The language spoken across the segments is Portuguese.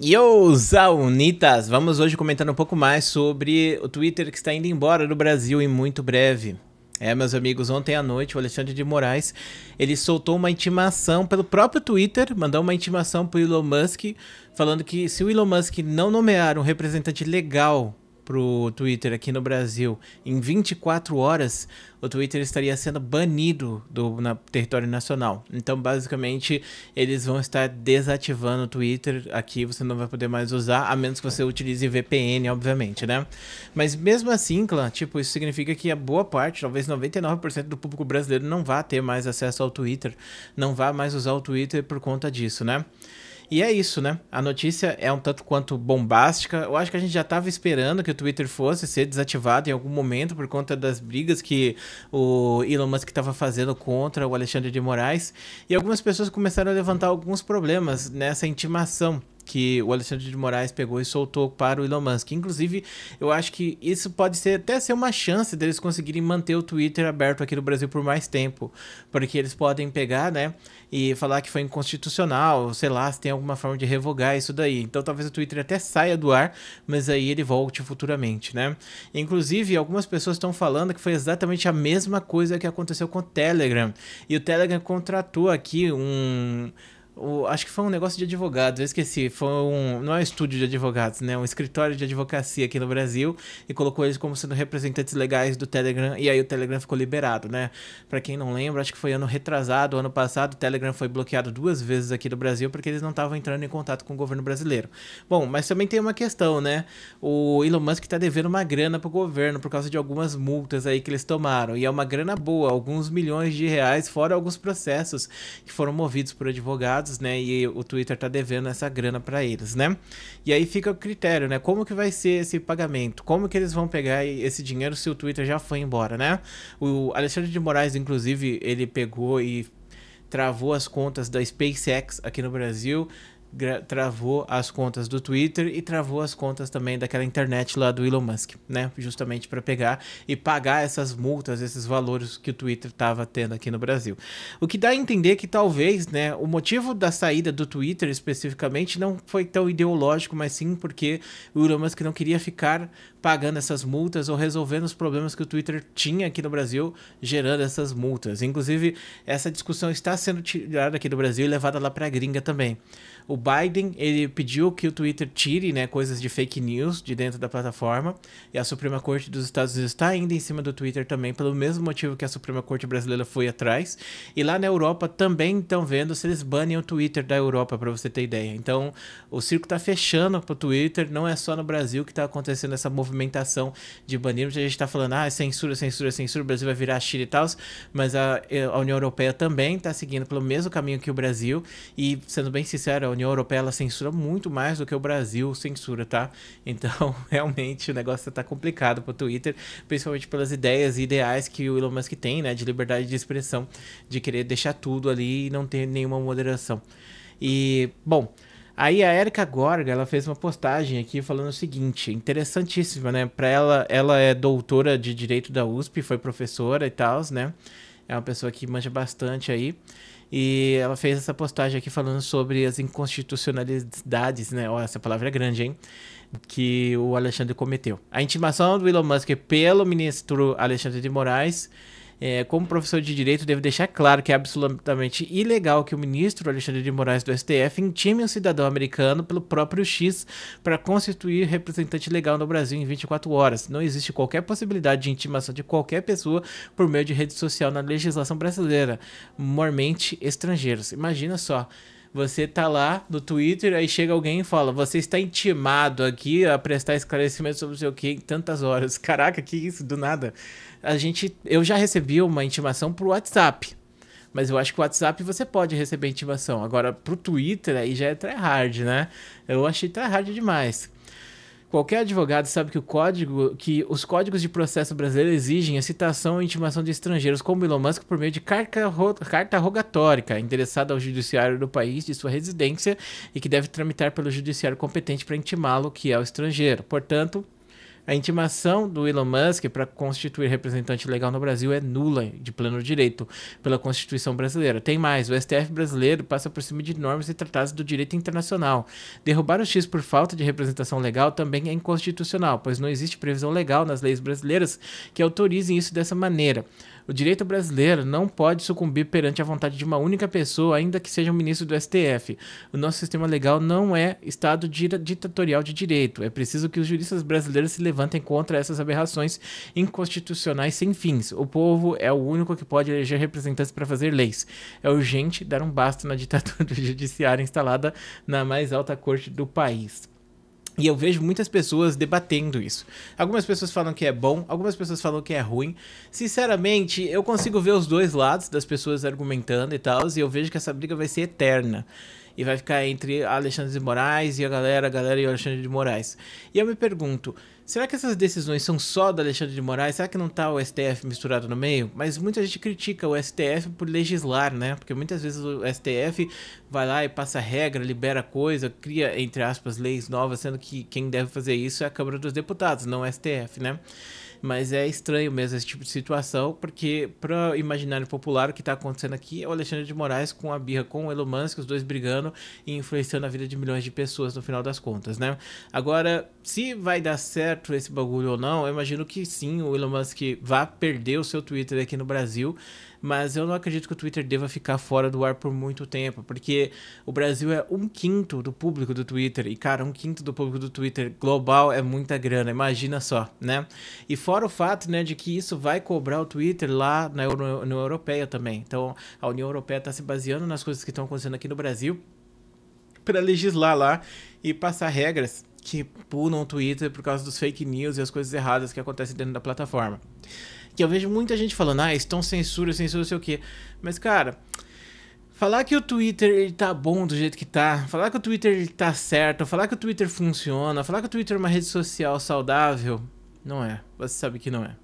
Yo, Zaunitas! Vamos hoje comentando um pouco mais sobre o Twitter que está indo embora do Brasil em muito breve. É, meus amigos, ontem à noite o Alexandre de Moraes, ele soltou uma intimação pelo próprio Twitter, mandou uma intimação para o Elon Musk, falando que se o Elon Musk não nomear um representante legal pro Twitter aqui no Brasil, em 24 horas, o Twitter estaria sendo banido do na, território nacional. Então, basicamente, eles vão estar desativando o Twitter aqui, você não vai poder mais usar, a menos que você utilize VPN, obviamente, né? Mas mesmo assim, clã, tipo, isso significa que a boa parte, talvez 99% do público brasileiro não vá ter mais acesso ao Twitter, não vá mais usar o Twitter por conta disso, né? E é isso, né? A notícia é um tanto quanto bombástica. Eu acho que a gente já estava esperando que o Twitter fosse ser desativado em algum momento por conta das brigas que o Elon Musk estava fazendo contra o Alexandre de Moraes. E algumas pessoas começaram a levantar alguns problemas nessa intimação que o Alexandre de Moraes pegou e soltou para o Elon Musk. Inclusive, eu acho que isso pode ser até ser uma chance deles conseguirem manter o Twitter aberto aqui no Brasil por mais tempo, porque eles podem pegar, né, e falar que foi inconstitucional, sei lá, se tem alguma forma de revogar isso daí. Então, talvez o Twitter até saia do ar, mas aí ele volte futuramente, né? Inclusive, algumas pessoas estão falando que foi exatamente a mesma coisa que aconteceu com o Telegram. E o Telegram contratou aqui um o, acho que foi um negócio de advogados, eu esqueci. Foi um. Não é um estúdio de advogados, né? Um escritório de advocacia aqui no Brasil e colocou eles como sendo representantes legais do Telegram. E aí o Telegram ficou liberado, né? Pra quem não lembra, acho que foi ano retrasado, ano passado, o Telegram foi bloqueado duas vezes aqui no Brasil porque eles não estavam entrando em contato com o governo brasileiro. Bom, mas também tem uma questão, né? O Elon Musk tá devendo uma grana pro governo por causa de algumas multas aí que eles tomaram. E é uma grana boa, alguns milhões de reais, fora alguns processos que foram movidos por advogados dados, né? E o Twitter tá devendo essa grana para eles, né? E aí fica o critério, né? Como que vai ser esse pagamento? Como que eles vão pegar esse dinheiro se o Twitter já foi embora, né? O Alexandre de Moraes, inclusive, ele pegou e travou as contas da SpaceX aqui no Brasil, travou as contas do Twitter e travou as contas também daquela internet lá do Elon Musk, né? Justamente para pegar e pagar essas multas, esses valores que o Twitter estava tendo aqui no Brasil. O que dá a entender que talvez, né, o motivo da saída do Twitter especificamente não foi tão ideológico, mas sim porque o Elon Musk não queria ficar pagando essas multas ou resolvendo os problemas que o Twitter tinha aqui no Brasil, gerando essas multas. Inclusive, essa discussão está sendo tirada aqui do Brasil e levada lá para a gringa também. O Biden ele pediu que o Twitter tire né, coisas de fake news de dentro da plataforma. E a Suprema Corte dos Estados Unidos está ainda em cima do Twitter também, pelo mesmo motivo que a Suprema Corte brasileira foi atrás. E lá na Europa também estão vendo se eles banem o Twitter da Europa, para você ter ideia. Então o circo está fechando para o Twitter, não é só no Brasil que está acontecendo essa movimentação de banir. A gente está falando, ah, é censura, censura, censura, o Brasil vai virar Chile e tal, mas a, eh, a União Europeia também está seguindo pelo mesmo caminho que o Brasil. E, sendo bem sincero, a União Europeia ela censura muito mais do que o Brasil censura, tá? Então, realmente o negócio tá complicado pro Twitter, principalmente pelas ideias e ideais que o Elon Musk tem, né, de liberdade de expressão, de querer deixar tudo ali e não ter nenhuma moderação. E, bom, Aí a Erika Gorga, ela fez uma postagem aqui falando o seguinte, interessantíssima, né? Para ela, ela é doutora de direito da USP, foi professora e tal, né? É uma pessoa que manja bastante aí. E ela fez essa postagem aqui falando sobre as inconstitucionalidades, né? Ó, essa palavra é grande, hein? Que o Alexandre cometeu. A intimação do Elon Musk pelo ministro Alexandre de Moraes é, como professor de direito, devo deixar claro que é absolutamente ilegal que o ministro Alexandre de Moraes do STF intime um cidadão americano pelo próprio X para constituir representante legal no Brasil em 24 horas. Não existe qualquer possibilidade de intimação de qualquer pessoa por meio de rede social na legislação brasileira, mormente estrangeiros. Imagina só. Você tá lá no Twitter, aí chega alguém e fala: Você está intimado aqui a prestar esclarecimento sobre o seu que em tantas horas. Caraca, que isso, do nada. A gente. Eu já recebi uma intimação pro WhatsApp. Mas eu acho que o WhatsApp você pode receber intimação. Agora, pro Twitter aí já é tryhard, né? Eu achei tryhard demais. Qualquer advogado sabe que o código, que os códigos de processo brasileiro exigem a citação e intimação de estrangeiros como Elon Musk por meio de carta, carta rogatória endereçada ao judiciário do país de sua residência e que deve tramitar pelo judiciário competente para intimá-lo que é o estrangeiro. Portanto, a intimação do Elon Musk para constituir representante legal no Brasil é nula de pleno direito pela Constituição brasileira. Tem mais, o STF brasileiro passa por cima de normas e tratados do direito internacional. Derrubar o X por falta de representação legal também é inconstitucional, pois não existe previsão legal nas leis brasileiras que autorizem isso dessa maneira. O direito brasileiro não pode sucumbir perante a vontade de uma única pessoa, ainda que seja um ministro do STF. O nosso sistema legal não é Estado ditatorial de direito. É preciso que os juristas brasileiros se levantem contra essas aberrações inconstitucionais sem fins. O povo é o único que pode eleger representantes para fazer leis. É urgente dar um basta na ditadura judiciária instalada na mais alta corte do país. E eu vejo muitas pessoas debatendo isso. Algumas pessoas falam que é bom, algumas pessoas falam que é ruim. Sinceramente, eu consigo ver os dois lados das pessoas argumentando e tal, e eu vejo que essa briga vai ser eterna. E vai ficar entre Alexandre de Moraes e a galera, a galera e o Alexandre de Moraes. E eu me pergunto, Será que essas decisões são só da Alexandre de Moraes? Será que não está o STF misturado no meio? Mas muita gente critica o STF por legislar, né? Porque muitas vezes o STF vai lá e passa regra, libera coisa, cria, entre aspas, leis novas, sendo que quem deve fazer isso é a Câmara dos Deputados, não o STF, né? Mas é estranho mesmo esse tipo de situação, porque para imaginário popular o que está acontecendo aqui é o Alexandre de Moraes com a birra com o Elon Musk, os dois brigando e influenciando a vida de milhões de pessoas no final das contas, né? Agora, se vai dar certo esse bagulho ou não, eu imagino que sim, o Elon Musk vá perder o seu Twitter aqui no Brasil mas eu não acredito que o Twitter deva ficar fora do ar por muito tempo, porque o Brasil é um quinto do público do Twitter, e cara, um quinto do público do Twitter global é muita grana, imagina só, né? E fora o fato, né, de que isso vai cobrar o Twitter lá na União Europeia também. Então, a União Europeia está se baseando nas coisas que estão acontecendo aqui no Brasil para legislar lá e passar regras que punam o Twitter por causa dos fake news e as coisas erradas que acontecem dentro da plataforma. Que eu vejo muita gente falando, ah, estão censura, censura, sei o quê. Mas, cara, falar que o Twitter ele tá bom do jeito que tá, falar que o Twitter ele tá certo, falar que o Twitter funciona, falar que o Twitter é uma rede social saudável, não é. Você sabe que não é.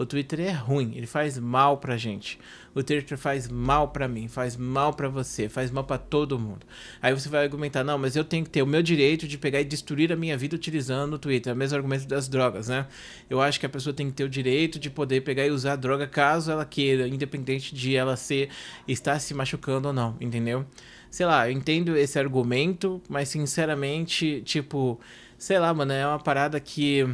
O Twitter é ruim, ele faz mal pra gente. O Twitter faz mal pra mim, faz mal pra você, faz mal pra todo mundo. Aí você vai argumentar, não, mas eu tenho que ter o meu direito de pegar e destruir a minha vida utilizando o Twitter. É o mesmo argumento das drogas, né? Eu acho que a pessoa tem que ter o direito de poder pegar e usar a droga caso ela queira, independente de ela ser estar se machucando ou não, entendeu? Sei lá, eu entendo esse argumento, mas sinceramente, tipo, sei lá, mano, é uma parada que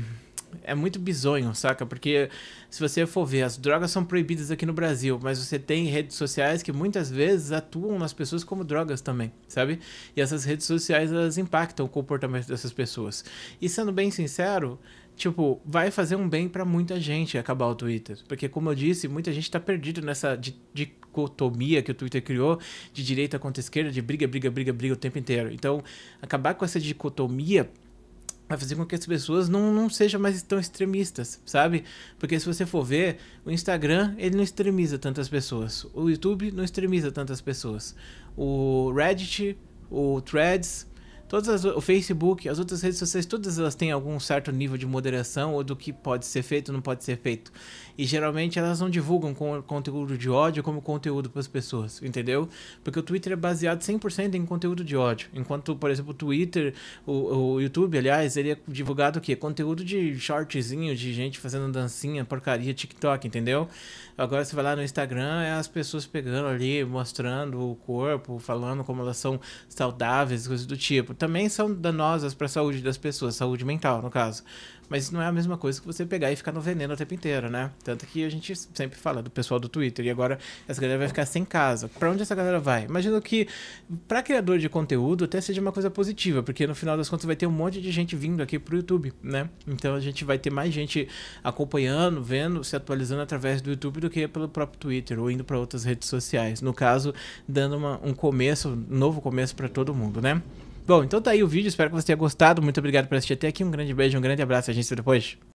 é muito bizonho, saca? Porque se você for ver, as drogas são proibidas aqui no Brasil, mas você tem redes sociais que muitas vezes atuam nas pessoas como drogas também, sabe? E essas redes sociais elas impactam o comportamento dessas pessoas. E sendo bem sincero, tipo, vai fazer um bem para muita gente acabar o Twitter, porque como eu disse, muita gente tá perdido nessa dicotomia que o Twitter criou de direita contra esquerda, de briga, briga, briga, briga o tempo inteiro. Então, acabar com essa dicotomia vai fazer com que as pessoas não, não sejam mais tão extremistas, sabe? Porque se você for ver, o Instagram, ele não extremiza tantas pessoas. O YouTube não extremiza tantas pessoas. O Reddit, o Threads, Todas as, o Facebook, as outras redes sociais, todas elas têm algum certo nível de moderação ou do que pode ser feito não pode ser feito. E geralmente elas não divulgam com, conteúdo de ódio como conteúdo para as pessoas, entendeu? Porque o Twitter é baseado 100% em conteúdo de ódio. Enquanto, por exemplo, o Twitter, o, o YouTube, aliás, ele é divulgado o quê? Conteúdo de shortzinho, de gente fazendo dancinha, porcaria, TikTok, entendeu? Agora você vai lá no Instagram, é as pessoas pegando ali, mostrando o corpo, falando como elas são saudáveis, coisas do tipo também são danosas para a saúde das pessoas, saúde mental, no caso. Mas não é a mesma coisa que você pegar e ficar no veneno o tempo inteiro, né? Tanto que a gente sempre fala do pessoal do Twitter. E agora essa galera vai ficar sem casa. Para onde essa galera vai? Imagino que para criador de conteúdo até seja uma coisa positiva, porque no final das contas vai ter um monte de gente vindo aqui pro YouTube, né? Então a gente vai ter mais gente acompanhando, vendo, se atualizando através do YouTube do que pelo próprio Twitter ou indo para outras redes sociais. No caso, dando uma, um começo, um novo começo para todo mundo, né? Bom, então tá aí o vídeo, espero que você tenha gostado. Muito obrigado por assistir até aqui. Um grande beijo, um grande abraço a gente se vê depois.